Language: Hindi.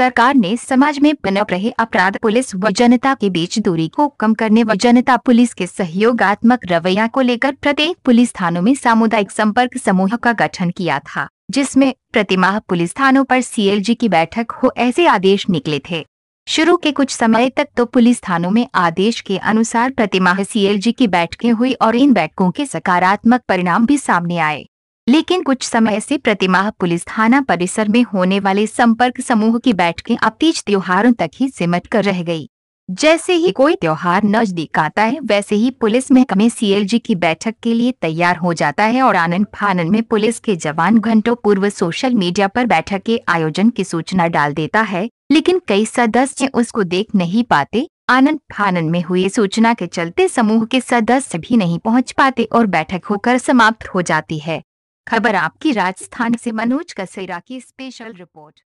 सरकार ने समाज में पनप रहे अपराध पुलिस व जनता के बीच दूरी को कम करने व जनता पुलिस के सहयोगात्मक रवैया को लेकर प्रत्येक पुलिस थानों में सामुदायिक संपर्क समूह का गठन किया था जिसमें प्रतिमाह पुलिस थानों पर सीएलजी की बैठक हो ऐसे आदेश निकले थे शुरू के कुछ समय तक तो पुलिस थानों में आदेश के अनुसार प्रतिमाह सीएलजी की बैठकें हुई और इन बैठकों के सकारात्मक परिणाम भी सामने आए लेकिन कुछ समय से प्रतिमाह पुलिस थाना परिसर में होने वाले संपर्क समूह की बैठकें अब तीज त्योहारों तक ही सिमट कर रह गई जैसे ही कोई त्योहार नजदीक आता है वैसे ही पुलिस महकमे सीएलजी की बैठक के लिए तैयार हो जाता है और आनंद फानन में पुलिस के जवान घंटों पूर्व सोशल मीडिया पर बैठक के आयोजन की सूचना डाल देता है लेकिन कई सदस्य उसको देख नहीं पाते आनंद फानन में हुई सूचना के चलते समूह के सदस्य भी नहीं पहुंच पाते और बैठक होकर समाप्त हो जाती है खबर आपकी राजस्थान से मनोज कसेरा की स्पेशल रिपोर्ट